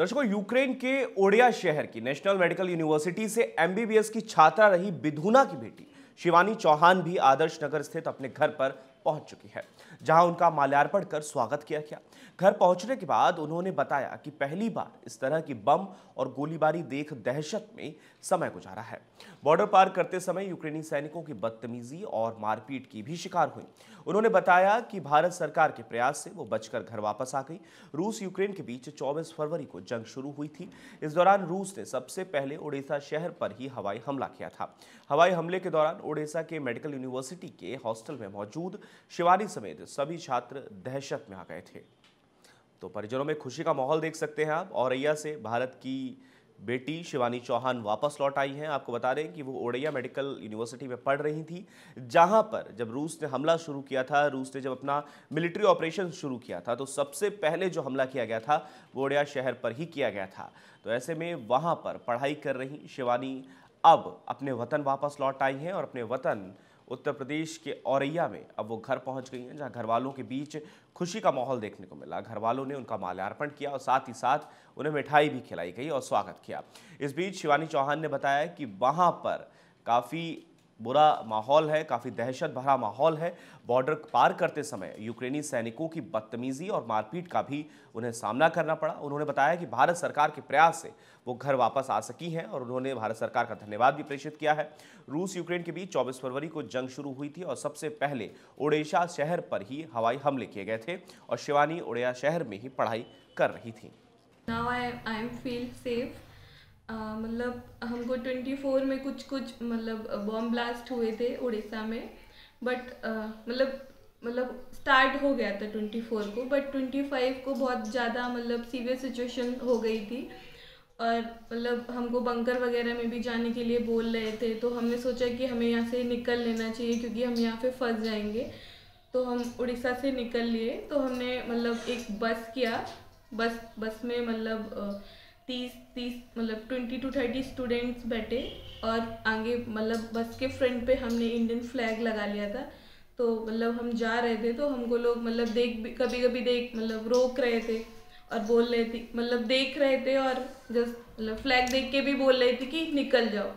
दर्शकों यूक्रेन के ओडिया शहर की नेशनल मेडिकल यूनिवर्सिटी से एमबीबीएस की छात्रा रही बिधुना की बेटी शिवानी चौहान भी आदर्श नगर स्थित अपने घर पर पहुंच चुकी है जहां उनका माल्यार्पण कर स्वागत किया गया घर पहुंचने के बाद उन्होंने बताया कि पहली बार इस तरह की बम और गोलीबारी देख दहशत में समय गुजारा है बॉर्डर पार करते समय यूक्रेनी सैनिकों की बदतमीजी और मारपीट की भी शिकार हुई उन्होंने बताया कि भारत सरकार के प्रयास से वो बचकर घर वापस आ गई रूस यूक्रेन के बीच चौबीस फरवरी को जंग शुरू हुई थी इस दौरान रूस ने सबसे पहले ओडिशा शहर पर ही हवाई हमला किया था हवाई हमले के दौरान ओडिशा के मेडिकल यूनिवर्सिटी के हॉस्टल में मौजूद शिवानी समेत सभी छात्र दहशत में आ गए थे तो परिजनों में खुशी का माहौल देख सकते हैं आप औरैया से भारत की बेटी शिवानी चौहान वापस लौट आई हैं आपको बता दें कि वो ओडिया मेडिकल यूनिवर्सिटी में पढ़ रही थी जहां पर जब रूस ने हमला शुरू किया था रूस ने जब अपना मिलिट्री ऑपरेशन शुरू किया था तो सबसे पहले जो हमला किया गया था वो ओड़िया शहर पर ही किया गया था तो ऐसे में वहाँ पर पढ़ाई कर रही शिवानी अब अपने वतन वापस लौट आई हैं और अपने वतन उत्तर प्रदेश के औरैया में अब वो घर पहुंच गई हैं जहां घर वालों के बीच खुशी का माहौल देखने को मिला घर वालों ने उनका माल्यार्पण किया और साथ ही साथ उन्हें मिठाई भी खिलाई गई और स्वागत किया इस बीच शिवानी चौहान ने बताया कि वहाँ पर काफ़ी बुरा माहौल है काफ़ी दहशत भरा माहौल है बॉर्डर पार करते समय यूक्रेनी सैनिकों की बदतमीजी और मारपीट का भी उन्हें सामना करना पड़ा उन्होंने बताया कि भारत सरकार के प्रयास से वो घर वापस आ सकी हैं और उन्होंने भारत सरकार का धन्यवाद भी प्रेषित किया है रूस यूक्रेन के बीच चौबीस फरवरी को जंग शुरू हुई थी और सबसे पहले ओडिशा शहर पर ही हवाई हमले किए गए थे और शिवानी ओडिया शहर में ही पढ़ाई कर रही थी Now I, I feel safe मतलब हमको 24 में कुछ कुछ मतलब बॉम्ब ब्लास्ट हुए थे उड़ीसा में बट मतलब मतलब स्टार्ट हो गया था 24 को बट 25 को बहुत ज़्यादा मतलब सीवियर सिचुएशन हो गई थी और मतलब हमको बंकर वगैरह में भी जाने के लिए बोल रहे थे तो हमने सोचा कि हमें यहाँ से निकल लेना चाहिए क्योंकि हम यहाँ पे फंस जाएंगे तो हम उड़ीसा से निकल लिए तो हमने मतलब एक बस किया बस बस में मतलब तीस तीस मतलब ट्वेंटी टू थर्टी स्टूडेंट्स बैठे और आगे मतलब बस के फ्रंट पे हमने इंडियन फ्लैग लगा लिया था तो मतलब हम जा रहे थे तो हमको लोग मतलब देख कभी कभी देख मतलब रोक रहे थे और बोल रहे थे मतलब देख रहे थे और जस्ट मतलब फ्लैग देख के भी बोल रहे थे कि निकल जाओ